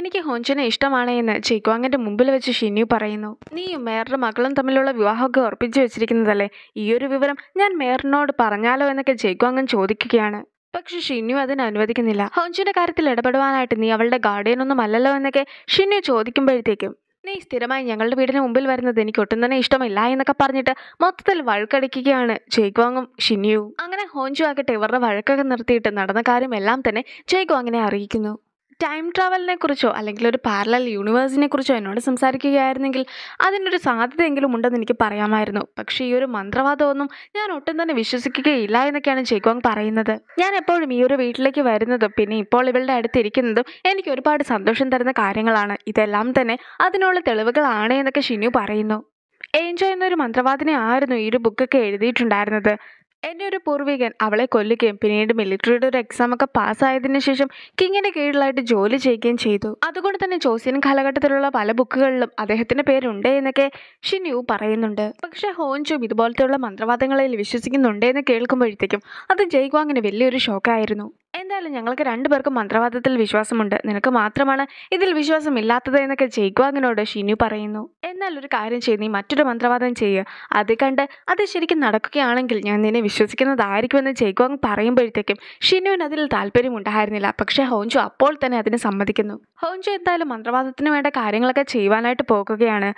എനിക്ക് ഹോഞ്ചനെ ഇഷ്ടമാണ് എന്ന് ചേക്കുവാങ്ങിൻ്റെ മുമ്പിൽ വെച്ച് ഷിന്യു പറയുന്നു നീയും മേയറുടെ മകളും തമ്മിലുള്ള വിവാഹമൊക്കെ ഉറപ്പിച്ചു വെച്ചിരിക്കുന്നതല്ലേ ഈയൊരു വിവരം ഞാൻ മേയറിനോട് പറഞ്ഞാലോ എന്നൊക്കെ ചേക്കുവാങ്ങൻ ചോദിക്കുകയാണ് പക്ഷെ ഷിന്യു അതിന് അനുവദിക്കുന്നില്ല ഹോഞ്ചിന്റെ കാര്യത്തിൽ ഇടപെടുവാനായിട്ട് നീ അവളുടെ ഗാർഡിയൻ ഒന്നും അല്ലല്ലോ എന്നൊക്കെ ഷിന്യു ചോദിക്കുമ്പോഴത്തേക്കും നീ സ്ഥിരമായി ഞങ്ങളുടെ വീടിന് മുമ്പിൽ വരുന്നത് എനിക്ക് ഒട്ടും തന്നെ ഇഷ്ടമില്ല എന്നൊക്കെ പറഞ്ഞിട്ട് മൊത്തത്തിൽ വഴക്കടിക്കുകയാണ് ജയ്ഗ്വാങ്ങും ഷിന്യുവും അങ്ങനെ ഹോഞ്ചു ആകട്ടെ ഇവരുടെ വഴക്കൊക്കെ നിർത്തിയിട്ട് നടന്ന എല്ലാം തന്നെ ജയ്ഗ്വാങ്ങിനെ അറിയിക്കുന്നു ടൈം ട്രാവലിനെ കുറിച്ചോ അല്ലെങ്കിൽ ഒരു പാരലൽ യൂണിവേഴ്സിനെ കുറിച്ചോ എന്നോട് സംസാരിക്കുകയായിരുന്നെങ്കിൽ അതിനൊരു സാധ്യതയെങ്കിലും ഉണ്ടെന്ന് എനിക്ക് പറയാമായിരുന്നു പക്ഷേ ഈ ഒരു മന്ത്രവാദമൊന്നും ഞാൻ ഒട്ടും തന്നെ വിശ്വസിക്കുകയില്ല എന്നൊക്കെയാണ് ജയ്ക്കോങ് പറയുന്നത് ഞാൻ എപ്പോഴും ഈ ഒരു വീട്ടിലേക്ക് വരുന്നതും പിന്നെ ഇപ്പോൾ ഇവളുടെ അടുത്ത് ഇരിക്കുന്നതും എനിക്ക് ഒരുപാട് സന്തോഷം തരുന്ന കാര്യങ്ങളാണ് ഇതെല്ലാം തന്നെ അതിനുള്ള തെളിവുകളാണ് എന്നൊക്കെ ഷിനു പറയുന്നു ഏഞ്ചോ എന്നൊരു മന്ത്രവാദിനെ ആയിരുന്നു ഈ ഒരു ബുക്കൊക്കെ എഴുതിയിട്ടുണ്ടായിരുന്നത് എൻ്റെ ഒരു പൂർവികൻ അവളെ കൊല്ലുകയും പിന്നീട് മിലിറ്ററിയുടെ ഒരു എക്സാം ഒക്കെ പാസ്സായതിന് ശേഷം കിങ്ങിൻ്റെ കീഴിലായിട്ട് ജോലി ചെയ്യുകയും ചെയ്തു അതുകൊണ്ട് തന്നെ ജോസിയൻ കാലഘട്ടത്തിലുള്ള പല ബുക്കുകളിലും അദ്ദേഹത്തിൻ്റെ പേരുണ്ട് എന്നൊക്കെ ഷിന്യു പറയുന്നുണ്ട് പക്ഷേ ഹോൻചും ഇതുപോലത്തെയുള്ള മന്ത്രവാദങ്ങളിൽ വിശ്വസിക്കുന്നുണ്ട് എന്ന് കേൾക്കുമ്പോഴത്തേക്കും അത് ജയ്ഗ്വാങ്ങിന് വലിയൊരു ഷോക്കായിരുന്നു എന്തായാലും ഞങ്ങൾക്ക് രണ്ടുപേർക്കും മന്ത്രവാദത്തിൽ വിശ്വാസമുണ്ട് നിനക്ക് മാത്രമാണ് ഇതിൽ ഇല്ലാത്തത് എന്നൊക്കെ ജയ്ഗ്വാങ്ങിനോട് ഷിനു പറയുന്നു എന്നാൽ ഒരു കാര്യം ചെയ്ത് നീ മറ്റൊരു മന്ത്രവാദം ചെയ്യുക അത് കണ്ട് അത് ശരിക്കും നടക്കുകയാണെങ്കിൽ ഞാൻ നിന്നെ വിശ്വസിക്കുന്നതായിരിക്കുമെന്ന് ജയ്ഗ്വാങ് പറയുമ്പോഴത്തേക്കും ഷിനുവിന് അതിൽ ഉണ്ടായിരുന്നില്ല പക്ഷേ ഹോഞ്ചു അപ്പോൾ തന്നെ അതിന് സമ്മതിക്കുന്നു ഹോഞ്ചു എന്തായാലും മന്ത്രവാദത്തിന് വേണ്ട കാര്യങ്ങളൊക്കെ ചെയ്യുവാനായിട്ട് പോകുകയാണ്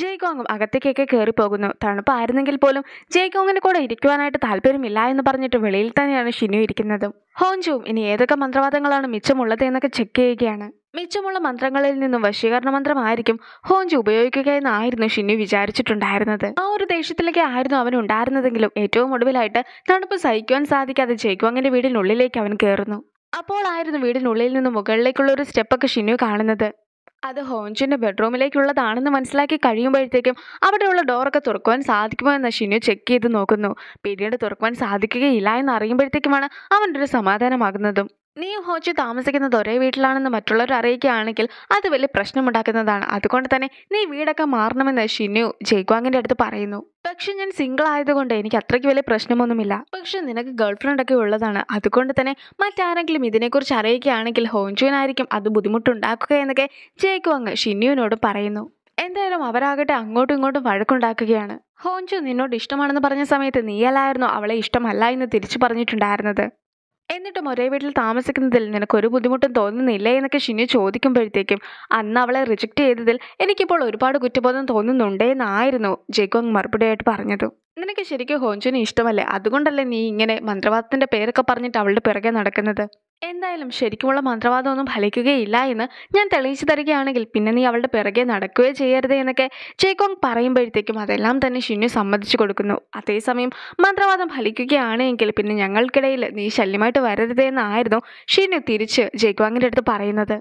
ജയ്ഗോങ്ങും അകത്തേക്കൊക്കെ കയറി പോകുന്നു തണുപ്പായിരുന്നെങ്കിൽ പോലും ജയ്ഗോങ്ങിന് കൂടെ ഇരിക്കുവാനായിട്ട് താല്പര്യമില്ല എന്ന് പറഞ്ഞിട്ട് വെളിയിൽ തന്നെയാണ് ഷിനു ഇരിക്കുന്നതും ഹോഞ്ചുവും ഇനി ഏതൊക്കെ മന്ത്രവാദങ്ങളാണ് മിച്ചമുള്ളത് എന്നൊക്കെ ചെക്ക് ചെയ്യുകയാണ് മിച്ചമുള്ള മന്ത്രങ്ങളിൽ നിന്നും വശീകരണ മന്ത്രമായിരിക്കും ഹോഞ്ചു ഉപയോഗിക്കുക എന്നായിരുന്നു ഷിനു വിചാരിച്ചിട്ടുണ്ടായിരുന്നത് ആ ഒരു ദേഷ്യത്തിലേക്ക് ആയിരുന്നു അവൻ ഉണ്ടായിരുന്നതെങ്കിലും ഏറ്റവും ഒടുവിലായിട്ട് തണുപ്പ് സഹിക്കുവാൻ സാധിക്കാതെ ജയ്ഗോങ്ങിന്റെ വീടിനുള്ളിലേക്ക് അവൻ കയറുന്നു ആയിരുന്നു വീടിനുള്ളിൽ നിന്ന് മുകളിലേക്കുള്ള ഒരു സ്റ്റെപ്പൊക്കെ ഷിനു കാണുന്നത് അത് ഹോഞ്ചിൻ്റെ ബെഡ്റൂമിലേക്കുള്ളതാണെന്ന് മനസ്സിലാക്കി കഴിയുമ്പോഴത്തേക്കും അവിടെയുള്ള ഡോറൊക്കെ തുറക്കുവാൻ സാധിക്കുമോ എന്ന് ഷിനു ചെക്ക് ചെയ്ത് നോക്കുന്നു പിന്നീട് തുറക്കുവാൻ സാധിക്കുകയില്ല എന്ന് അറിയുമ്പോഴത്തേക്കുമാണ് അവൻ്റെ ഒരു സമാധാനമാകുന്നതും നീയും ഹോജു താമസിക്കുന്നത് ഒരേ വീട്ടിലാണെന്ന് മറ്റുള്ളവർ അറിയിക്കുകയാണെങ്കിൽ അത് വലിയ പ്രശ്നമുണ്ടാക്കുന്നതാണ് അതുകൊണ്ട് തന്നെ നീ വീടൊക്കെ മാറണമെന്ന് ഷിന്യു ജയ്ഗ്വാങ്ങിൻ്റെ അടുത്ത് പറയുന്നു പക്ഷെ ഞാൻ സിംഗിൾ ആയതുകൊണ്ട് എനിക്ക് അത്രയ്ക്ക് വലിയ പ്രശ്നമൊന്നുമില്ല പക്ഷെ നിനക്ക് ഗേൾ ഫ്രണ്ട് ഒക്കെ ഉള്ളതാണ് അതുകൊണ്ട് തന്നെ മറ്റാരെങ്കിലും ഇതിനെക്കുറിച്ച് അറിയിക്കുകയാണെങ്കിൽ ഹോഞ്ചുവിനായിരിക്കും അത് ബുദ്ധിമുട്ടുണ്ടാക്കുക എന്നൊക്കെ ജയ്ഗ്വാങ് ഷിന്യുവിനോട് പറയുന്നു എന്തായാലും അവരാകട്ടെ അങ്ങോട്ടും ഇങ്ങോട്ടും വഴക്കുണ്ടാക്കുകയാണ് ഹോഞ്ചു നിന്നോട് ഇഷ്ടമാണെന്ന് പറഞ്ഞ സമയത്ത് നീയല്ലായിരുന്നു അവളെ ഇഷ്ടമല്ല എന്ന് തിരിച്ചു പറഞ്ഞിട്ടുണ്ടായിരുന്നത് എന്നിട്ടും ഒരേ വീട്ടിൽ താമസിക്കുന്നതിൽ നിനക്ക് ഒരു ബുദ്ധിമുട്ടും തോന്നുന്നില്ല എന്നൊക്കെ ഷിനു ചോദിക്കുമ്പോഴത്തേക്കും അന്ന് അവളെ റിജക്റ്റ് ചെയ്തതിൽ എനിക്കിപ്പോൾ ഒരുപാട് കുറ്റബോധം തോന്നുന്നുണ്ടേ എന്നായിരുന്നു ജയ്കോങ് മറുപടിയായിട്ട് പറഞ്ഞത് നിനക്ക് ശരിക്കും ഹോഞ്ചുവിന് ഇഷ്ടമല്ലേ അതുകൊണ്ടല്ലേ നീ ഇങ്ങനെ മന്ത്രവാദത്തിൻ്റെ പേരൊക്കെ പറഞ്ഞിട്ട് അവളുടെ പിറകെ നടക്കുന്നത് എന്തായാലും ശരിക്കുമുള്ള മന്ത്രവാദമൊന്നും ഫലിക്കുകയില്ല എന്ന് ഞാൻ തെളിയിച്ചു തരികയാണെങ്കിൽ പിന്നെ നീ അവളുടെ പിറകെ നടക്കുകയോ ചെയ്യരുത് എന്നൊക്കെ ചേക്കോങ് പറയുമ്പോഴത്തേക്കും അതെല്ലാം തന്നെ ഷിന്നു സമ്മതിച്ചു കൊടുക്കുന്നു അതേസമയം മന്ത്രവാദം ഫലിക്കുകയാണെങ്കിൽ പിന്നെ ഞങ്ങൾക്കിടയിൽ നീ ശല്യമായിട്ട് വരരുത് എന്നായിരുന്നു ഷിന്നു തിരിച്ച് ജയ്കോങ്ങിൻ്റെ അടുത്ത് പറയുന്നത്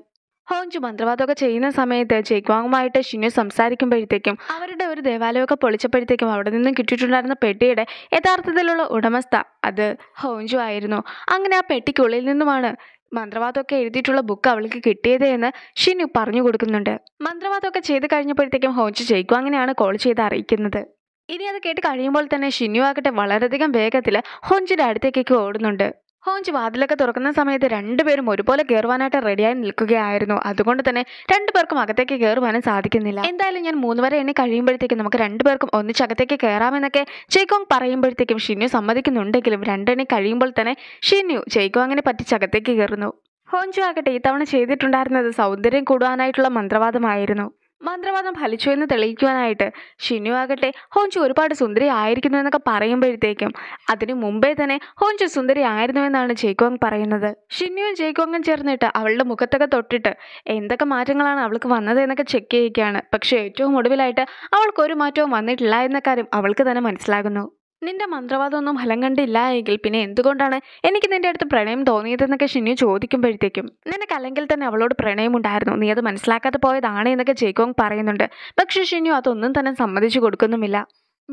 ഹോഞ്ചു മന്ത്രവാദമൊക്കെ ചെയ്യുന്ന സമയത്ത് ജയ്ക്വാങ്ങുമായിട്ട് ഷിനു സംസാരിക്കുമ്പോഴത്തേക്കും അവരുടെ ഒരു ദേവാലയമൊക്കെ പൊളിച്ചപ്പോഴത്തേക്കും അവിടെ നിന്നും കിട്ടിയിട്ടുണ്ടായിരുന്ന പെട്ടിയുടെ യഥാർത്ഥത്തിലുള്ള ഉടമസ്ഥ അത് ഹോഞ്ചു ആയിരുന്നു അങ്ങനെ ആ പെട്ടിക്കുള്ളിൽ നിന്നുമാണ് മന്ത്രവാദമൊക്കെ എഴുതിയിട്ടുള്ള ബുക്ക് അവൾക്ക് കിട്ടിയത് എന്ന് ഷിനു പറഞ്ഞു കൊടുക്കുന്നുണ്ട് മന്ത്രവാദമൊക്കെ ചെയ്ത് കഴിഞ്ഞപ്പോഴത്തേക്കും ഹോഞ്ചു ജയ്ക്കു അങ്ങനെയാണ് കോൾ ചെയ്ത് അറിയിക്കുന്നത് ഇനി അത് കേട്ട് കഴിയുമ്പോൾ തന്നെ ഷിനു ആകട്ടെ വളരെയധികം വേഗത്തിൽ ഹോഞ്ചിൻ്റെ അടുത്തേക്കൊക്കെ ഓടുന്നുണ്ട് ഹോഞ്ച് വാതിലൊക്കെ തുറക്കുന്ന സമയത്ത് രണ്ടുപേരും ഒരുപോലെ കയറുവാനായിട്ട് റെഡിയായി നിൽക്കുകയായിരുന്നു അതുകൊണ്ട് തന്നെ രണ്ടുപേർക്കും അകത്തേക്ക് കയറുവാനും സാധിക്കുന്നില്ല എന്തായാലും ഞാൻ മൂന്ന് വരെ എന്നെ കഴിയുമ്പോഴത്തേക്കും നമുക്ക് രണ്ടുപേർക്കും ഒന്നിച്ച് അകത്തേക്ക് കയറാമെന്നൊക്കെ ജയ്ക്കോങ് പറയുമ്പോഴത്തേക്കും ഷിന്യു സമ്മതിക്കുന്നുണ്ടെങ്കിലും രണ്ടെണ്ണി കഴിയുമ്പോൾ തന്നെ ഷിനു അങ്ങനെ പറ്റിച്ച് അകത്തേക്ക് കയറുന്നു ഹോഞ്ചു ആകട്ടെ ഇത്തവണ ചെയ്തിട്ടുണ്ടായിരുന്നത് സൗന്ദര്യം കൂടുവാനായിട്ടുള്ള മന്ത്രവാദമായിരുന്നു മന്ത്രവാദം ഫലിച്ചു എന്ന് തെളിയിക്കുവാനായിട്ട് ഷിനു ആകട്ടെ ഹോഞ്ചു ഒരുപാട് സുന്ദരി ആയിരിക്കുന്നു എന്നൊക്കെ പറയുമ്പോഴത്തേക്കും അതിനു മുമ്പേ തന്നെ ഹോഞ്ചു സുന്ദരി ആയിരുന്നു എന്നാണ് ജയ്ക്കോങ് പറയുന്നത് ഷിനുവും ജയ്ക്കോങ്ങും ചേർന്നിട്ട് അവളുടെ മുഖത്തൊക്കെ തൊട്ടിട്ട് എന്തൊക്കെ മാറ്റങ്ങളാണ് അവൾക്ക് വന്നത് എന്നൊക്കെ ചെക്ക് ചെയ്യുകയാണ് പക്ഷേ ഏറ്റവും ഒടുവിലായിട്ട് അവൾക്ക് ഒരു മാറ്റവും വന്നിട്ടില്ല എന്ന കാര്യം അവൾക്ക് തന്നെ മനസ്സിലാകുന്നു നിന്റെ മന്ത്രവാദമൊന്നും ഫലം കണ്ടില്ല എങ്കിൽ പിന്നെ എന്തുകൊണ്ടാണ് എനിക്ക് നിന്റെ അടുത്ത് പ്രണയം തോന്നിയതെന്നൊക്കെ ഷിനു ചോദിക്കുമ്പോഴത്തേക്കും നിനക്ക് അല്ലെങ്കിൽ തന്നെ അവളോട് പ്രണയം ഉണ്ടായിരുന്നു നീ അത് മനസ്സിലാക്കാതെ പോയതാണ് എന്നൊക്കെ ജയ്കോങ് പറയുന്നുണ്ട് പക്ഷെ ഷിനു അതൊന്നും തന്നെ സമ്മതിച്ചു കൊടുക്കുന്നുമില്ല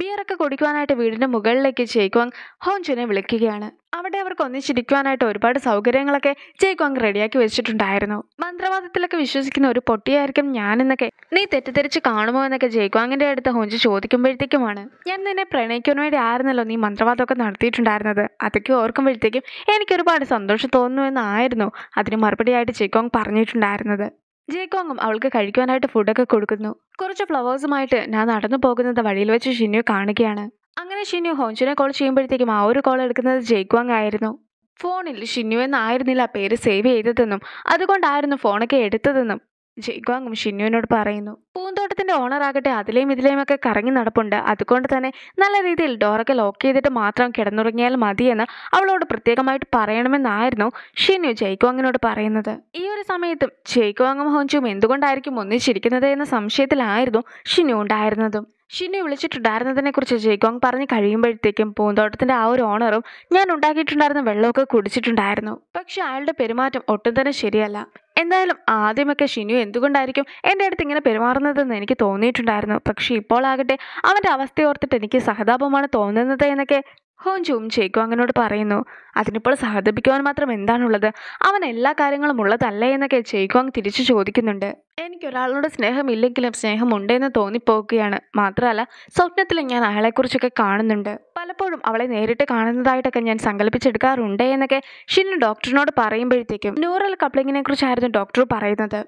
ബിയറൊക്കെ കുടിക്കുവാനായിട്ട് വീടിൻ്റെ മുകളിലേക്ക് ചേക്കുവാങ് ഹോൻചുനെ വിളിക്കുകയാണ് അവിടെ അവർക്ക് ഒന്നിച്ചിരിക്കുവാനായിട്ട് ഒരുപാട് സൗകര്യങ്ങളൊക്കെ ചേക്കുവാങ് റെഡിയാക്കി വെച്ചിട്ടുണ്ടായിരുന്നു മന്ത്രവാദത്തിലൊക്കെ വിശ്വസിക്കുന്ന ഒരു പൊട്ടിയായിരിക്കും ഞാനെന്നൊക്കെ നീ തെറ്റിദ്ധരിച്ച് കാണുമോ എന്നൊക്കെ ജയ്ക്വാങ്ങിൻ്റെ അടുത്ത് ഹോഞ്ചു ചോദിക്കുമ്പോഴത്തേക്കുമാണ് ഞാൻ നിന്നെ പ്രണയിക്കാൻ വേണ്ടി ആയിരുന്നല്ലോ നീ മന്ത്രവാദമൊക്കെ നടത്തിയിട്ടുണ്ടായിരുന്നത് അതൊക്കെ ഓർക്കുമ്പോഴത്തേക്കും എനിക്കൊരുപാട് സന്തോഷം തോന്നുമെന്നായിരുന്നു എന്നായിരുന്നു അതിന് മറുപടിയായിട്ട് ജയ്ക്വാങ് പറഞ്ഞിട്ടുണ്ടായിരുന്നത് ജേക്കോങ്ങും അവൾക്ക് കഴിക്കുവാനായിട്ട് ഫുഡൊക്കെ കൊടുക്കുന്നു കുറച്ച് ഫ്ലവേഴ്സുമായിട്ട് ഞാൻ നടന്നു പോകുന്നത് വഴിയിൽ വെച്ച് ഷിന്യു കാണുകയാണ് അങ്ങനെ ഷിന്യു ഹോഞ്ചിനെ കോൾ ചെയ്യുമ്പോഴത്തേക്കും ആ ഒരു കോൾ എടുക്കുന്നത് ജേക്കുവാങ് ആയിരുന്നു ഫോണിൽ ഷിന്യു എന്നായിരുന്നില്ല പേര് സേവ് ചെയ്തതെന്നും അതുകൊണ്ടായിരുന്നു ഫോണൊക്കെ എടുത്തതെന്നും ജയ്ഗ്വാങ്ങും ഷിന്യുവിനോട് പറയുന്നു പൂന്തോട്ടത്തിന്റെ ആകട്ടെ അതിലെയും ഇതിലെയും ഒക്കെ കറങ്ങി നടപ്പുണ്ട് അതുകൊണ്ട് തന്നെ നല്ല രീതിയിൽ ഡോറൊക്കെ ലോക്ക് ചെയ്തിട്ട് മാത്രം കിടന്നുറങ്ങിയാൽ മതിയെന്ന് അവളോട് പ്രത്യേകമായിട്ട് പറയണമെന്നായിരുന്നു ഷിന്യു ജയ്ഗ്വാങ്ങിനോട് പറയുന്നത് ഈ ഒരു സമയത്തും ജയ്ഗ്വാങ്ങും ഹോഞ്ചും എന്തുകൊണ്ടായിരിക്കും ഒന്നിച്ചിരിക്കുന്നത് എന്ന സംശയത്തിലായിരുന്നു ഷിന്യു ഉണ്ടായിരുന്നതും ഷിന്യു വിളിച്ചിട്ടുണ്ടായിരുന്നതിനെ കുറിച്ച് ജയ്ഗോങ് പറഞ്ഞ് കഴിയുമ്പോഴത്തേക്കും പൂന്തോട്ടത്തിന്റെ ആ ഒരു ഓണറും ഞാൻ ഉണ്ടാക്കിയിട്ടുണ്ടായിരുന്ന വെള്ളമൊക്കെ കുടിച്ചിട്ടുണ്ടായിരുന്നു പക്ഷെ അയാളുടെ പെരുമാറ്റം ഒട്ടും തന്നെ ശരിയല്ല എന്തായാലും ആദ്യമൊക്കെ ഷിനു എന്തുകൊണ്ടായിരിക്കും എൻ്റെ അടുത്ത് ഇങ്ങനെ പെരുമാറുന്നതെന്ന് എനിക്ക് തോന്നിയിട്ടുണ്ടായിരുന്നു പക്ഷേ ഇപ്പോളാകട്ടെ അവൻ്റെ അവസ്ഥയോർത്തിട്ട് എനിക്ക് സഹതാപമാണ് തോന്നുന്നത് എന്നൊക്കെ ചേക്കോ ചേക്കുവാങ്ങനോട് പറയുന്നു അതിനിപ്പോൾ സഹതപിക്കുവാൻ മാത്രം എന്താണുള്ളത് അവൻ എല്ലാ കാര്യങ്ങളും ഉള്ളതല്ലേ എന്നൊക്കെ ചേക്കുവാങ് തിരിച്ചു ചോദിക്കുന്നുണ്ട് എനിക്കൊരാളോട് സ്നേഹമില്ലെങ്കിലും സ്നേഹമുണ്ട് എന്ന് തോന്നിപ്പോവുകയാണ് മാത്രമല്ല സ്വപ്നത്തിൽ ഞാൻ അയാളെക്കുറിച്ചൊക്കെ കാണുന്നുണ്ട് പലപ്പോഴും അവളെ നേരിട്ട് കാണുന്നതായിട്ടൊക്കെ ഞാൻ സങ്കല്പിച്ചെടുക്കാറുണ്ട് എന്നൊക്കെ ഷിന്നു ഡോക്ടറിനോട് പറയുമ്പോഴത്തേക്കും ന്യൂറൽ കപ്ലിങ്ങിനെ കുറിച്ചായിരുന്നു ഡോക്ടർ പറയുന്നത്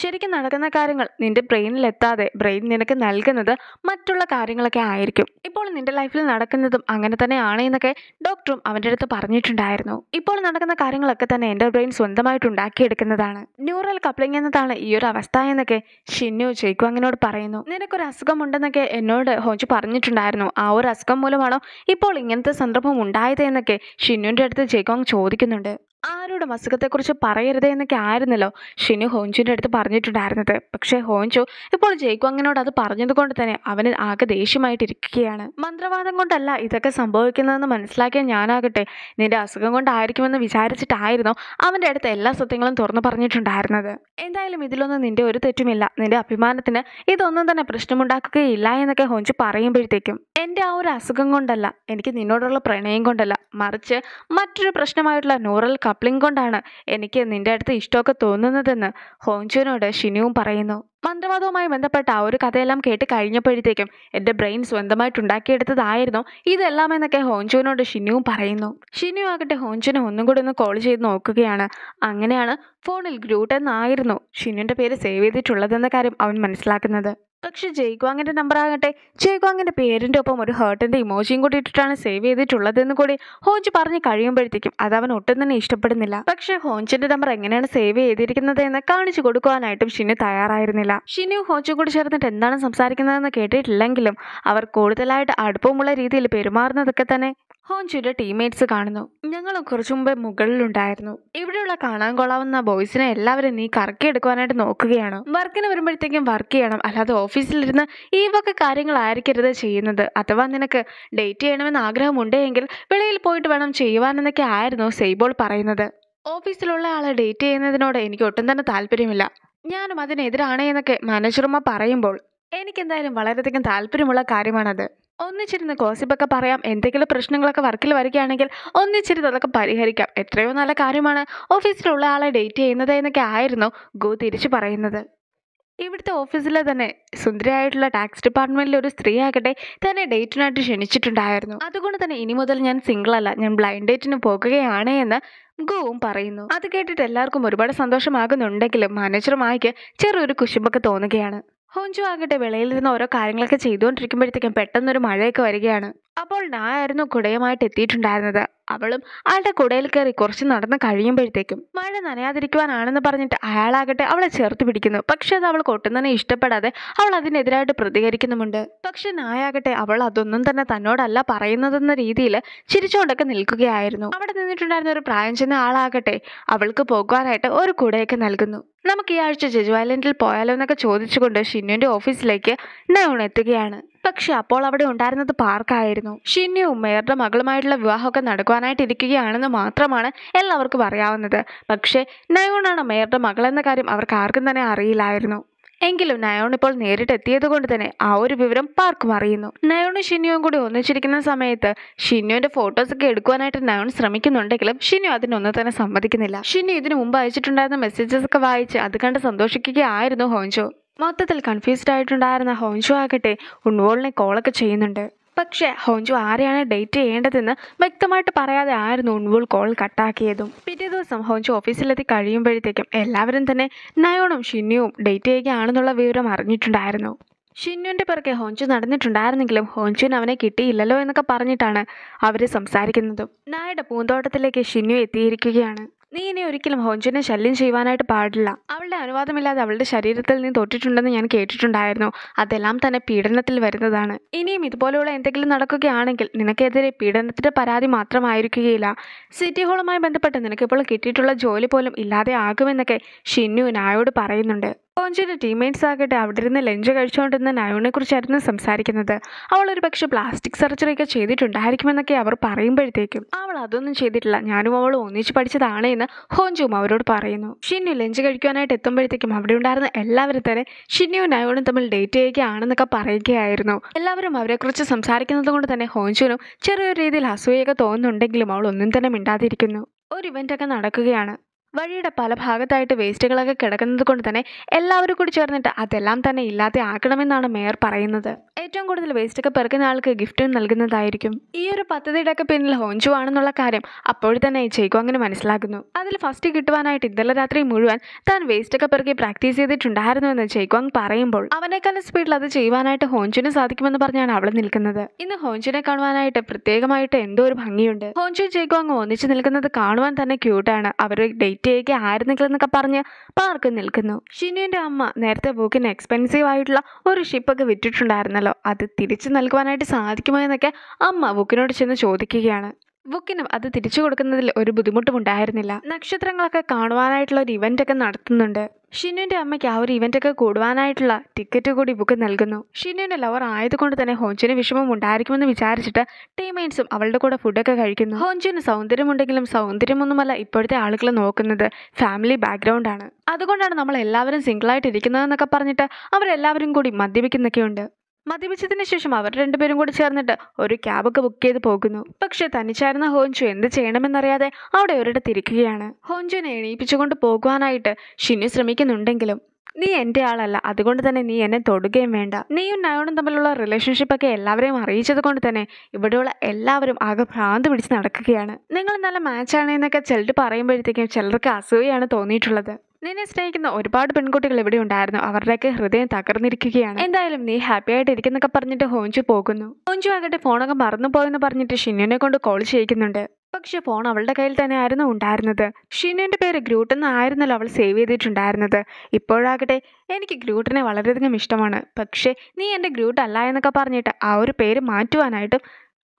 ശരിക്കും നടക്കുന്ന കാര്യങ്ങൾ നിന്റെ ബ്രെയിനിൽ എത്താതെ ബ്രെയിൻ നിനക്ക് നൽകുന്നത് മറ്റുള്ള കാര്യങ്ങളൊക്കെ ആയിരിക്കും ഇപ്പോൾ നിന്റെ ലൈഫിൽ നടക്കുന്നതും അങ്ങനെ തന്നെയാണ് എന്നൊക്കെ ഡോക്ടറും അവൻ്റെ അടുത്ത് പറഞ്ഞിട്ടുണ്ടായിരുന്നു ഇപ്പോൾ നടക്കുന്ന കാര്യങ്ങളൊക്കെ തന്നെ എൻ്റെ ബ്രെയിൻ സ്വന്തമായിട്ട് ഉണ്ടാക്കിയെടുക്കുന്നതാണ് ന്യൂറൽ കപ്ലിംഗ് എന്നതാണ് ഈ ഒരു അവസ്ഥ എന്നൊക്കെ ഷിന്നു ജയ്ക്കു അങ്ങനോട് പറയുന്നു നിനക്കൊരു അസുഖം ഉണ്ടെന്നൊക്കെ എന്നോട് ഹോജു പറഞ്ഞിട്ടുണ്ടായിരുന്നു ആ ഒരു അസുഖം മൂലമാണോ ഇപ്പോൾ ഇങ്ങനത്തെ സന്ദർഭം ഉണ്ടായത് എന്നൊക്കെ ഷിന്നുവിൻ്റെ അടുത്ത് ജയ്ക്കോങ് ചോദിക്കുന്നുണ്ട് ആരോടും അസുഖത്തെക്കുറിച്ച് പറയരുത് എന്നൊക്കെ ആയിരുന്നല്ലോ ഷിനു ഹോഞ്ചുവിൻ്റെ അടുത്ത് പറഞ്ഞിട്ടുണ്ടായിരുന്നത് പക്ഷേ ഹോഞ്ചു ഇപ്പോൾ അങ്ങനോട് അത് പറഞ്ഞതുകൊണ്ട് തന്നെ അവന് ആകെ ദേഷ്യമായിട്ടിരിക്കുകയാണ് മന്ത്രവാദം കൊണ്ടല്ല ഇതൊക്കെ സംഭവിക്കുന്നതെന്ന് മനസ്സിലാക്കിയ ഞാനാകട്ടെ നിന്റെ അസുഖം കൊണ്ടായിരിക്കുമെന്ന് വിചാരിച്ചിട്ടായിരുന്നു അവൻ്റെ അടുത്ത് എല്ലാ സത്യങ്ങളും തുറന്നു പറഞ്ഞിട്ടുണ്ടായിരുന്നത് എന്തായാലും ഇതിലൊന്നും നിന്റെ ഒരു തെറ്റുമില്ല നിന്റെ അഭിമാനത്തിന് ഇതൊന്നും തന്നെ പ്രശ്നമുണ്ടാക്കുകയില്ല എന്നൊക്കെ ഹോഞ്ചു പറയുമ്പോഴത്തേക്കും എൻ്റെ ആ ഒരു അസുഖം കൊണ്ടല്ല എനിക്ക് നിന്നോടുള്ള പ്രണയം കൊണ്ടല്ല മറിച്ച് മറ്റൊരു പ്രശ്നമായിട്ടുള്ള നൂറൽ കപ്ലിംഗ് കൊണ്ടാണ് എനിക്ക് നിന്റെ അടുത്ത് ഇഷ്ടമൊക്കെ തോന്നുന്നതെന്ന് ഹോങ്ചുവിനോട് ഷിനുവും പറയുന്നു മന്ത്രവാദവുമായി ബന്ധപ്പെട്ട ആ ഒരു കഥയെല്ലാം കേട്ട് കഴിഞ്ഞപ്പോഴത്തേക്കും എൻ്റെ ബ്രെയിൻ സ്വന്തമായിട്ട് ഉണ്ടാക്കിയെടുത്തതായിരുന്നു ഇതെല്ലാം എന്നൊക്കെ ഹോഞ്ചുവിനോട് ഷിനുവും പറയുന്നു ഷിനു ആകട്ടെ ഹോഞ്ചുനെ ഒന്നും കൂടി ഒന്ന് കോൾ ചെയ്ത് നോക്കുകയാണ് അങ്ങനെയാണ് ഫോണിൽ ഗ്രൂട്ട് ഷിനുവിൻ്റെ പേര് സേവ് ചെയ്തിട്ടുള്ളതെന്ന കാര്യം അവൻ മനസ്സിലാക്കുന്നത് പക്ഷെ ജയ്ഗ്വാങ്ങിൻ്റെ നമ്പർ ആകട്ടെ ജയ്ഗ്വാങ്ങിൻ്റെ പേരിൻ്റെ ഒപ്പം ഒരു ഹേർട്ടിൻ്റെ ഇമോജിയും കൂടി ഇട്ടിട്ടാണ് സേവ് ചെയ്തിട്ടുള്ളതെന്ന് കൂടി ഹോഞ്ച് പറഞ്ഞ് കഴിയുമ്പോഴത്തേക്കും അത് അവൻ ഒട്ടും തന്നെ ഇഷ്ടപ്പെടുന്നില്ല പക്ഷേ ഹോഞ്ചിൻ്റെ നമ്പർ എങ്ങനെയാണ് സേവ് ചെയ്തിരിക്കുന്നത് എന്ന് കാണിച്ചു കൊടുക്കുവാനായിട്ടും ഷിനു തയ്യാറായിരുന്നില്ല ഷിനു ഹോഞ്ചും കൂടി ചേർന്നിട്ട് എന്താണ് സംസാരിക്കുന്നതെന്ന് കേട്ടിട്ടില്ലെങ്കിലും അവർ കൂടുതലായിട്ട് അടുപ്പമുള്ള രീതിയിൽ പെരുമാറുന്നതൊക്കെ തന്നെ ഹോഞ്ചുവിന്റെ ടീംമേറ്റ്സ് കാണുന്നു ഞങ്ങൾ കുറച്ചു മുമ്പ് മുകളിലുണ്ടായിരുന്നു ഇവിടെയുള്ള കാണാൻ കൊള്ളാവുന്ന ബോയ്സിനെ എല്ലാവരും നീ കറക്കിയെടുക്കുവാനായിട്ട് നോക്കുകയാണ് വർക്കിന് വരുമ്പോഴത്തേക്കും വർക്ക് ചെയ്യണം അല്ലാതെ ഓഫീസിലിരുന്ന് ഈ വക കാര്യങ്ങളായിരിക്കരുത് ചെയ്യുന്നത് അഥവാ നിനക്ക് ഡേറ്റ് ചെയ്യണമെന്ന് ആഗ്രഹമുണ്ടെങ്കിൽ വെളിയിൽ പോയിട്ട് വേണം ചെയ്യുവാനെന്നൊക്കെ ആയിരുന്നു സെയ്ബോൾ പറയുന്നത് ഓഫീസിലുള്ള ആളെ ഡേറ്റ് ചെയ്യുന്നതിനോട് എനിക്ക് ഒട്ടും തന്നെ താല്പര്യമില്ല ഞാനും അതിനെതിരാണ് എന്നൊക്കെ മാനേജർമാർ പറയുമ്പോൾ എനിക്കെന്തായാലും വളരെയധികം താല്പര്യമുള്ള കാര്യമാണത് ഒന്നിച്ചിരുന്ന് കോസിപ്പൊക്കെ പറയാം എന്തെങ്കിലും പ്രശ്നങ്ങളൊക്കെ വർക്കിൽ വരികയാണെങ്കിൽ ഒന്നിച്ചിരുന്ന് അതൊക്കെ പരിഹരിക്കാം എത്രയോ നല്ല കാര്യമാണ് ഓഫീസിലുള്ള ആളെ ഡേറ്റ് ചെയ്യുന്നത് എന്നൊക്കെ ആയിരുന്നു ഗോ തിരിച്ചു പറയുന്നത് ഇവിടുത്തെ ഓഫീസിലെ തന്നെ സുന്ദരിയായിട്ടുള്ള ടാക്സ് ഡിപ്പാർട്ട്മെൻറ്റിലെ ഒരു സ്ത്രീ ആകട്ടെ തന്നെ ഡേറ്റിനായിട്ട് ക്ഷണിച്ചിട്ടുണ്ടായിരുന്നു അതുകൊണ്ട് തന്നെ ഇനി മുതൽ ഞാൻ സിംഗിൾ അല്ല ഞാൻ ബ്ലൈൻഡ് ഡേറ്റിന് പോകുകയാണ് എന്ന് ഗോവും പറയുന്നു അത് കേട്ടിട്ട് എല്ലാവർക്കും ഒരുപാട് സന്തോഷമാകുന്നുണ്ടെങ്കിലും മാനേജർ മായ്ക്ക് ചെറിയൊരു കുശുമ്പൊക്കെ തോന്നുകയാണ് ഹോഞ്ചു ആകട്ടെ നിന്ന് ഓരോ കാര്യങ്ങളൊക്കെ ചെയ്തുകൊണ്ടിരിക്കുമ്പോഴത്തേക്കും പെട്ടെന്നൊരു മഴയൊക്കെ വരികയാണ് അപ്പോൾ നായായിരുന്നു കുടയുമായിട്ട് എത്തിയിട്ടുണ്ടായിരുന്നത് അവളും അയാളുടെ കുടയിൽ കയറി കുറച്ച് നടന്ന് കഴിയുമ്പോഴത്തേക്കും മഴ നനയാതിരിക്കുവാനാണെന്ന് പറഞ്ഞിട്ട് അയാളാകട്ടെ അവളെ ചേർത്ത് പിടിക്കുന്നു പക്ഷെ അത് അവൾ തന്നെ ഇഷ്ടപ്പെടാതെ അവൾ അതിനെതിരായിട്ട് പ്രതികരിക്കുന്നുമുണ്ട് പക്ഷെ നായാകട്ടെ അവൾ അതൊന്നും തന്നെ തന്നോടല്ല പറയുന്നതെന്ന രീതിയിൽ ചിരിച്ചുകൊണ്ടൊക്കെ നിൽക്കുകയായിരുന്നു അവിടെ നിന്നിട്ടുണ്ടായിരുന്ന ഒരു പ്രായം ചെന്ന ആളാകട്ടെ അവൾക്ക് പോകുവാനായിട്ട് ഒരു കുടയൊക്കെ നൽകുന്നു നമുക്ക് ഈ ആഴ്ച ജെജു ഐലൻഡിൽ പോയാലോ എന്നൊക്കെ ചോദിച്ചുകൊണ്ട് ഷിന്നുവിൻ്റെ ഓഫീസിലേക്ക് നയോൺ എത്തുകയാണ് പക്ഷെ അപ്പോൾ അവിടെ ഉണ്ടായിരുന്നത് പാർക്കായിരുന്നു ഷിന്നുവും മേയറുടെ മകളുമായിട്ടുള്ള വിവാഹമൊക്കെ നടക്കുവാനായിട്ട് ഇരിക്കുകയാണെന്ന് മാത്രമാണ് എല്ലാവർക്കും അറിയാവുന്നത് പക്ഷേ നയോണാണ് മേയറുടെ മകളെന്ന കാര്യം അവർക്ക് ആർക്കും തന്നെ അറിയില്ലായിരുന്നു എങ്കിലും നയോൺ ഇപ്പോൾ നേരിട്ട് എത്തിയതുകൊണ്ട് തന്നെ ആ ഒരു വിവരം പാർക്കും അറിയുന്നു നയോണും ഷിന്യോയും കൂടി ഒന്നിച്ചിരിക്കുന്ന സമയത്ത് ഷിന്യോന്റെ ഫോട്ടോസൊക്കെ എടുക്കുവാനായിട്ട് നയോൺ ശ്രമിക്കുന്നുണ്ടെങ്കിലും ഷിന്യോ അതിനൊന്നും തന്നെ സമ്മതിക്കുന്നില്ല ഷിന്യോ ഇതിനു മുമ്പ് അയച്ചിട്ടുണ്ടായിരുന്ന മെസ്സേജസ് ഒക്കെ വായിച്ച് അത് കണ്ട് സന്തോഷിക്കുകയായിരുന്നു ഹോഞ്ചോ മൊത്തത്തിൽ കൺഫ്യൂസ്ഡ് ആയിട്ടുണ്ടായിരുന്ന ഹോഞ്ചോ ആകട്ടെ ഉൺവോളിനെ കോളൊക്കെ ചെയ്യുന്നുണ്ട് പക്ഷേ ഹോഞ്ചു ആരെയാണ് ഡേറ്റ് ചെയ്യേണ്ടതെന്ന് വ്യക്തമായിട്ട് പറയാതെ ആയിരുന്നു ഉൺവുൾ കോൾ കട്ടാക്കിയതും പിറ്റേ ദിവസം ഹോഞ്ചു ഓഫീസിലെത്തി കഴിയുമ്പോഴത്തേക്കും എല്ലാവരും തന്നെ നയോണും ഷിന്നുവും ഡേറ്റ് ചെയ്യുകയാണെന്നുള്ള വിവരം അറിഞ്ഞിട്ടുണ്ടായിരുന്നു ഷിന്നുവിൻ്റെ പിറകെ ഹോഞ്ചു നടന്നിട്ടുണ്ടായിരുന്നെങ്കിലും ഹോഞ്ചുവിന് അവനെ കിട്ടിയില്ലല്ലോ എന്നൊക്കെ പറഞ്ഞിട്ടാണ് അവർ സംസാരിക്കുന്നതും നായയുടെ പൂന്തോട്ടത്തിലേക്ക് ഷിന്നു എത്തിയിരിക്കുകയാണ് നീ ഇനി ഒരിക്കലും ഹോഞ്ചിനെ ശല്യം ചെയ്യുവാനായിട്ട് പാടില്ല അവളുടെ അനുവാദമില്ലാതെ അവളുടെ ശരീരത്തിൽ നിന്ന് തൊട്ടിട്ടുണ്ടെന്ന് ഞാൻ കേട്ടിട്ടുണ്ടായിരുന്നു അതെല്ലാം തന്നെ പീഡനത്തിൽ വരുന്നതാണ് ഇനിയും ഇതുപോലെയുള്ള എന്തെങ്കിലും നടക്കുകയാണെങ്കിൽ നിനക്കെതിരെ പീഡനത്തിന്റെ പരാതി മാത്രമായിരിക്കുകയില്ല സിറ്റി ഹോളുമായി ബന്ധപ്പെട്ട് നിനക്കിപ്പോൾ കിട്ടിയിട്ടുള്ള ജോലി പോലും ഇല്ലാതെ ആകുമെന്നൊക്കെ ഷിന്നു നായോട് പറയുന്നുണ്ട് ഓഞ്ചിൻ്റെ ടീംമേറ്റ്സ് ആകട്ടെ അവിടെ ഇരുന്ന് ലഞ്ച് കഴിച്ചുകൊണ്ടിരുന്ന നയോനെ കുറിച്ചായിരുന്നു സംസാരിക്കുന്നത് അവൾ ഒരു പക്ഷേ പ്ലാസ്റ്റിക് സർജറി ഒക്കെ ചെയ്തിട്ടുണ്ടായിരിക്കുമെന്നൊക്കെ അവർ പറയുമ്പോഴത്തേക്കും അവൾ അതൊന്നും ചെയ്തിട്ടില്ല ഞാനും അവൾ ഒന്നിച്ച് പഠിച്ചതാണ് എന്ന് ഹോഞ്ചും അവരോട് പറയുന്നു ഷിന്നു ലഞ്ച് കഴിക്കുവാനായിട്ട് എത്തുമ്പോഴത്തേക്കും അവിടെ ഉണ്ടായിരുന്ന എല്ലാവരും തന്നെ ഷിന്നുവും നയോണും തമ്മിൽ ഡേറ്റ് ചെയ്യുകയാണെന്നൊക്കെ പറയുകയായിരുന്നു എല്ലാവരും അവരെക്കുറിച്ച് സംസാരിക്കുന്നത് കൊണ്ട് തന്നെ ഹോഞ്ചുവിനും ചെറിയൊരു രീതിയിൽ അസൂയൊക്കെ തോന്നുന്നുണ്ടെങ്കിലും അവൾ ഒന്നും തന്നെ മിണ്ടാതിരിക്കുന്നു ഒരു ഒക്കെ നടക്കുകയാണ് വഴിയുടെ പല ഭാഗത്തായിട്ട് വേസ്റ്റുകളൊക്കെ കിടക്കുന്നത് കൊണ്ട് തന്നെ എല്ലാവരും കൂടി ചേർന്നിട്ട് അതെല്ലാം തന്നെ ഇല്ലാതെ ആക്കണമെന്നാണ് മേയർ പറയുന്നത് ഏറ്റവും കൂടുതൽ വേസ്റ്റൊക്കെ പെറുക്കുന്ന ആൾക്ക് ഗിഫ്റ്റും നൽകുന്നതായിരിക്കും ഈ ഒരു പദ്ധതിയുടെയൊക്കെ പിന്നിൽ ഹോഞ്ചു ആണെന്നുള്ള കാര്യം തന്നെ ചെയ്കു അങ്ങനെ മനസ്സിലാക്കുന്നു അതിൽ ഫസ്റ്റ് കിട്ടുവാനായിട്ട് ഇന്നലെ രാത്രി മുഴുവൻ താൻ വേസ്റ്റൊക്കെ പെറുക്കി പ്രാക്ടീസ് ചെയ്തിട്ടുണ്ടായിരുന്നു എന്ന് ചെയ്കുവാങ് പറയുമ്പോൾ അവനേക്കാൾ സ്പീഡിൽ അത് ചെയ്യുവാനായിട്ട് ഹോഞ്ചുവിന് സാധിക്കുമെന്ന് പറഞ്ഞാണ് അവൾ നിൽക്കുന്നത് ഇന്ന് ഹോഞ്ചുവിനെ കാണുവാനായിട്ട് പ്രത്യേകമായിട്ട് എന്തോ ഒരു ഭംഗിയുണ്ട് ഹോഞ്ചു ചെയ്കുവാങ് ഒന്നിച്ചു നിൽക്കുന്നത് കാണുവാൻ തന്നെ ക്യൂട്ടാണ് അവർ ഡേറ്റ് കിട്ടിയൊക്കെ ആയിരുന്നെങ്കിൽ എന്നൊക്കെ പറഞ്ഞ് പാർക്ക് നിൽക്കുന്നു ഷിനുവിൻ്റെ അമ്മ നേരത്തെ ബുക്കിന് എക്സ്പെൻസീവ് ആയിട്ടുള്ള ഒരു ഷിപ്പൊക്കെ വിറ്റിട്ടുണ്ടായിരുന്നല്ലോ അത് തിരിച്ചു നൽകുവാനായിട്ട് സാധിക്കുമോ എന്നൊക്കെ അമ്മ ബുക്കിനോട് ചെന്ന് ചോദിക്കുകയാണ് ബുക്കിനും അത് തിരിച്ചു കൊടുക്കുന്നതിൽ ഒരു ബുദ്ധിമുട്ടും ഉണ്ടായിരുന്നില്ല നക്ഷത്രങ്ങളൊക്കെ കാണുവാനായിട്ടുള്ള ഒരു ഇവൻ്റ് ഒക്കെ നടത്തുന്നുണ്ട് ഷിനുവിൻ്റെ അമ്മയ്ക്ക് ആ ഒരു ഇവൻ്റൊക്കെ കൂടുവാനായിട്ടുള്ള ടിക്കറ്റ് കൂടി ബുക്ക് നൽകുന്നു ഷിനുവിൻ്റെ ലവർ ആയതുകൊണ്ട് തന്നെ ഹോഞ്ചിന് വിഷമം ഉണ്ടായിരിക്കുമെന്ന് വിചാരിച്ചിട്ട് ടീമേറ്റ്സും അവളുടെ കൂടെ ഫുഡൊക്കെ കഴിക്കുന്നു ഹോഞ്ചുന് സൗന്ദര്യമുണ്ടെങ്കിലും സൗന്ദര്യമൊന്നുമല്ല ഇപ്പോഴത്തെ ആളുകൾ നോക്കുന്നത് ഫാമിലി ബാക്ക്ഗ്രൗണ്ടാണ് അതുകൊണ്ടാണ് നമ്മൾ എല്ലാവരും സിംഗിളായിട്ട് ഇരിക്കുന്നതെന്നൊക്കെ പറഞ്ഞിട്ട് അവരെല്ലാവരും കൂടി മദ്യപിക്കുന്നൊക്കെയുണ്ട് മദ്യപിച്ചതിന് ശേഷം അവർ രണ്ടുപേരും കൂടി ചേർന്നിട്ട് ഒരു ക്യാബൊക്കെ ബുക്ക് ചെയ്ത് പോകുന്നു പക്ഷെ തനിച്ചായിരുന്ന ഹോൻജു എന്ത് ചെയ്യണമെന്നറിയാതെ അവിടെ ഒരിടത്ത് ഇരിക്കുകയാണ് ഹോൻജുവിനെ എണീപ്പിച്ചുകൊണ്ട് പോകുവാനായിട്ട് ഷിനു ശ്രമിക്കുന്നുണ്ടെങ്കിലും നീ എൻ്റെ ആളല്ല അതുകൊണ്ട് തന്നെ നീ എന്നെ തൊടുകയും വേണ്ട നീയും നയോണും തമ്മിലുള്ള റിലേഷൻഷിപ്പ് ഒക്കെ എല്ലാവരെയും അറിയിച്ചത് കൊണ്ട് തന്നെ ഇവിടെയുള്ള എല്ലാവരും ആകെ ഭ്രാന്ത് പിടിച്ച് നടക്കുകയാണ് നിങ്ങൾ നല്ല മാച്ചാണ് എന്നൊക്കെ ചിലർ പറയുമ്പോഴത്തേക്കും ചിലർക്ക് അസൂയാണ് തോന്നിയിട്ടുള്ളത് നിന്നെ സ്നേഹിക്കുന്ന ഒരുപാട് പെൺകുട്ടികൾ ഇവിടെ ഉണ്ടായിരുന്നു അവരുടെയൊക്കെ ഹൃദയം തകർന്നിരിക്കുകയാണ് എന്തായാലും നീ ഹാപ്പി ആയിട്ട് ഇരിക്കുന്നൊക്കെ പറഞ്ഞിട്ട് ഹോഞ്ചു പോകുന്നു ഹോഞ്ചു ആകട്ടെ ഫോണൊക്കെ മറന്നു പോയെന്ന് പറഞ്ഞിട്ട് ഷിന്നുവിനെ കൊണ്ട് കോൾ ചെയ്യിക്കുന്നുണ്ട് പക്ഷെ ഫോൺ അവളുടെ കയ്യിൽ തന്നെ ആയിരുന്നു ഉണ്ടായിരുന്നത് ഷിനുവിൻ്റെ പേര് ഗ്രൂട്ട് എന്നായിരുന്നല്ലോ അവൾ സേവ് ചെയ്തിട്ടുണ്ടായിരുന്നത് ഇപ്പോഴാകട്ടെ എനിക്ക് ഗ്രൂട്ടിനെ വളരെയധികം ഇഷ്ടമാണ് പക്ഷേ നീ എൻ്റെ ഗ്രൂട്ട് അല്ല എന്നൊക്കെ പറഞ്ഞിട്ട് ആ ഒരു പേര് മാറ്റുവാനായിട്ടും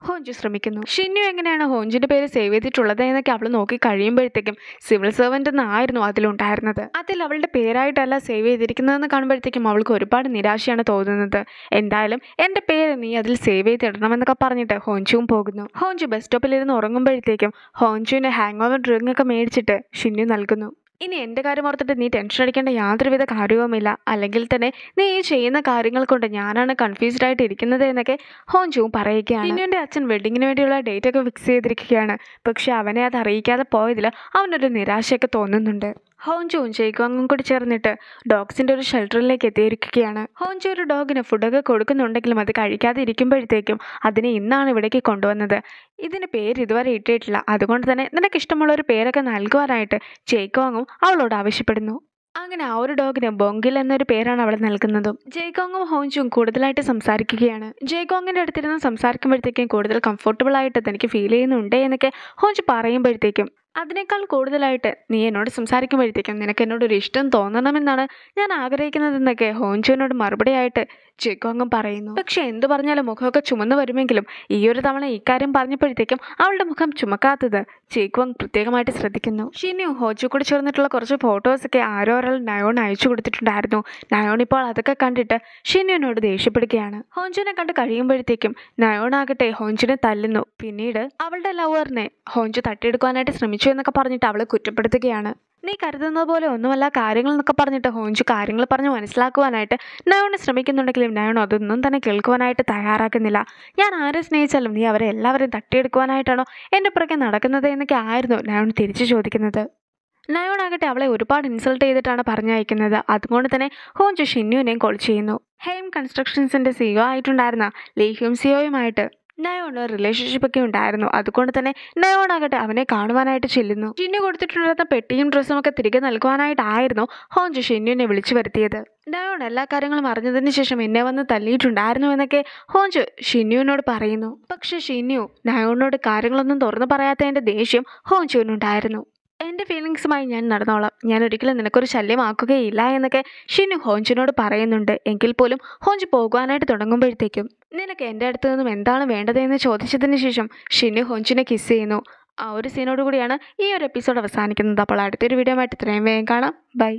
ഹോഞ്ചു ശ്രമിക്കുന്നു ഷിന്നു എങ്ങനെയാണ് ഹോഞ്ചിന്റെ പേര് സേവ് ചെയ്തിട്ടുള്ളത് എന്നൊക്കെ അവൾ നോക്കി കഴിയുമ്പോഴത്തേക്കും സിവിൽ സെർവൻ്റ് എന്നായിരുന്നു അതിലുണ്ടായിരുന്നത് അതിൽ അവളുടെ പേരായിട്ടല്ല സേവ് ചെയ്തിരിക്കുന്നതെന്ന് കാണുമ്പോഴത്തേക്കും അവൾക്ക് ഒരുപാട് നിരാശയാണ് തോന്നുന്നത് എന്തായാലും എന്റെ പേര് നീ അതിൽ സേവ് ചെയ്തിടണമെന്നൊക്കെ പറഞ്ഞിട്ട് ഹോഞ്ചുവും പോകുന്നു ഹോഞ്ചു ബസ് സ്റ്റോപ്പിലിരുന്ന് ഉറങ്ങുമ്പോഴത്തേക്കും ഹോഞ്ചുവിൻ്റെ ഹാങ് ഓവർ ഡ്രിങ്ക് ഒക്കെ മേടിച്ചിട്ട് ഷിന്നു നൽകുന്നു ഇനി എൻ്റെ കാര്യം ഓർത്തിട്ട് നീ ടെൻഷൻ അടിക്കേണ്ട യാതൊരുവിധ കാര്യവുമില്ല അല്ലെങ്കിൽ തന്നെ നീ ഈ ചെയ്യുന്ന കാര്യങ്ങൾ കൊണ്ട് ഞാനാണ് കൺഫ്യൂസ്ഡ് ആയിട്ട് ഇരിക്കുന്നത് എന്നൊക്കെ ഹോഞ്ചുവും പറയുകയാണ് എൻ്റെ അച്ഛൻ വെഡിങ്ങിന് വേണ്ടിയുള്ള ഡേറ്റ് ഒക്കെ ഫിക്സ് ചെയ്തിരിക്കുകയാണ് പക്ഷെ അവനെ അത് അറിയിക്കാതെ പോയതിൽ അവനൊരു നിരാശയൊക്കെ തോന്നുന്നുണ്ട് ഹോഞ്ചുവും ജയ്ഗോങ്ങും കൂടി ചേർന്നിട്ട് ഡോഗ്സിൻ്റെ ഒരു ഷെൽട്ടറിലേക്ക് എത്തിയിരിക്കുകയാണ് ഹോൻജു ഒരു ഡോഗിന് ഫുഡൊക്കെ കൊടുക്കുന്നുണ്ടെങ്കിലും അത് കഴിക്കാതെ ഇരിക്കുമ്പോഴത്തേക്കും അതിനെ ഇന്നാണ് ഇവിടേക്ക് കൊണ്ടുവന്നത് ഇതിന് പേര് ഇതുവരെ ഇട്ടിട്ടില്ല അതുകൊണ്ട് തന്നെ നിനക്ക് ഇഷ്ടമുള്ള ഒരു പേരൊക്കെ നൽകുവാനായിട്ട് ജയ്ഗോങ്ങും അവളോട് ആവശ്യപ്പെടുന്നു അങ്ങനെ ആ ഒരു ഡോഗിന് ബൊങ്കിൽ എന്നൊരു പേരാണ് അവൾ നൽകുന്നതും ജയ്ഗോങ്ങും ഹോഞ്ചും കൂടുതലായിട്ട് സംസാരിക്കുകയാണ് ജയ്ഗോങ്ങിൻ്റെ അടുത്തിരുന്ന് സംസാരിക്കുമ്പോഴത്തേക്കും കൂടുതൽ കംഫർട്ടബിൾ ആയിട്ട് തനിക്ക് ഫീൽ ചെയ്യുന്നുണ്ട് എന്നൊക്കെ ഹോൻജു പറയുമ്പോഴത്തേക്കും അതിനേക്കാൾ കൂടുതലായിട്ട് നീ എന്നോട് സംസാരിക്കുമ്പോഴത്തേക്കും നിനക്ക് ഒരു ഇഷ്ടം തോന്നണമെന്നാണ് ഞാൻ ആഗ്രഹിക്കുന്നതെന്നൊക്കെ ഹോഞ്ചുവിനോട് മറുപടിയായിട്ട് ജഗ്വാങ്ങും പറയുന്നു പക്ഷെ എന്തു പറഞ്ഞാലും മുഖമൊക്കെ ചുമന്ന് വരുമെങ്കിലും ഈ ഒരു തവണ ഇക്കാര്യം പറഞ്ഞപ്പോഴത്തേക്കും അവളുടെ മുഖം ചുമക്കാത്തത് ജഗ്വാങ് പ്രത്യേകമായിട്ട് ശ്രദ്ധിക്കുന്നു ഷിനു ഹോജു കൂടി ചേർന്നിട്ടുള്ള കുറച്ച് ഫോട്ടോസൊക്കെ ആരോ ഒരാൾ നയോൺ അയച്ചു കൊടുത്തിട്ടുണ്ടായിരുന്നു നയോൺ ഇപ്പോൾ അതൊക്കെ കണ്ടിട്ട് ഷിനുവിനോട് ദേഷ്യപ്പെടുകയാണ് ഹോഞ്ചുവിനെ കണ്ട് കഴിയുമ്പോഴത്തേക്കും നയോൺ ആകട്ടെ ഹോഞ്ചുവിനെ തല്ലുന്നു പിന്നീട് അവളുടെ ലവറിനെ ഹോഞ്ചു തട്ടിയെടുക്കാനായിട്ട് ശ്രമിച്ചു ഹോഞ്ചു എന്നൊക്കെ പറഞ്ഞിട്ട് അവളെ കുറ്റപ്പെടുത്തുകയാണ് നീ കരുതുന്നത് പോലെ ഒന്നുമല്ല കാര്യങ്ങൾ എന്നൊക്കെ പറഞ്ഞിട്ട് ഹോഞ്ചു കാര്യങ്ങൾ പറഞ്ഞ് മനസ്സിലാക്കുവാനായിട്ട് നയോണ് ശ്രമിക്കുന്നുണ്ടെങ്കിലും നയോൺ അതൊന്നും തന്നെ കേൾക്കുവാനായിട്ട് തയ്യാറാക്കുന്നില്ല ഞാൻ ആരെ സ്നേഹിച്ചാലും നീ അവരെ എല്ലാവരെയും തട്ടിയെടുക്കുവാനായിട്ടാണോ എൻ്റെ പുറകെ നടക്കുന്നത് എന്നൊക്കെ ആയിരുന്നു നയോൺ തിരിച്ചു ചോദിക്കുന്നത് നയോണാകട്ടെ അവളെ ഒരുപാട് ഇൻസൾട്ട് ചെയ്തിട്ടാണ് പറഞ്ഞയക്കുന്നത് അതുകൊണ്ട് തന്നെ ഹോഞ്ചു ഷിന്യുവിനെയും കോൾ ചെയ്യുന്നു ഹെയിം കൺസ്ട്രക്ഷൻസിൻ്റെ സിഒ e ആയിട്ടുണ്ടായിരുന്ന ലീഹ്യൂം സിഒയുമായിട്ട് നയോണ് ഒക്കെ ഉണ്ടായിരുന്നു അതുകൊണ്ട് തന്നെ നയോൺ ആകട്ടെ അവനെ കാണുവാനായിട്ട് ചെല്ലുന്നു ഷിന്നു കൊടുത്തിട്ടുണ്ടായിരുന്ന പെട്ടിയും ഡ്രസ്സും ഒക്കെ തിരികെ നൽകുവാനായിട്ടായിരുന്നു ഹോഞ്ചു ഷിന്നുവിനെ വിളിച്ചു വരുത്തിയത് നയോൺ എല്ലാ കാര്യങ്ങളും അറിഞ്ഞതിന് ശേഷം എന്നെ വന്ന് തല്ലിയിട്ടുണ്ടായിരുന്നു എന്നൊക്കെ ഹോഞ്ചു ഷിന്നുവിനോട് പറയുന്നു പക്ഷെ ഷിന്നു നയോണിനോട് കാര്യങ്ങളൊന്നും തുറന്നു പറയാത്തതിൻ്റെ ദേഷ്യം ഹോഞ്ചുവിനുണ്ടായിരുന്നു എൻ്റെ ഫീലിങ്സുമായി ഞാൻ നടന്നോളാം ഞാൻ ഒരിക്കലും നിനക്കൊരു ശല്യമാക്കുകയില്ല എന്നൊക്കെ ഷിന്നു ഹോഞ്ചുവിനോട് പറയുന്നുണ്ട് എങ്കിൽ പോലും ഹോഞ്ചു പോകുവാനായിട്ട് തുടങ്ങുമ്പോഴത്തേക്കും നിനക്ക് എൻ്റെ അടുത്ത് നിന്നും എന്താണ് വേണ്ടതെന്ന് ചോദിച്ചതിന് ശേഷം ഷിനു ഹോഞ്ചിനെ കിസ് ചെയ്യുന്നു ആ ഒരു സീനോട് കൂടിയാണ് ഈ ഒരു എപ്പിസോഡ് അവസാനിക്കുന്നത് അപ്പോൾ അടുത്തൊരു വീഡിയോ ആയിട്ട് ഇത്രയും വേഗം കാണാം ബൈ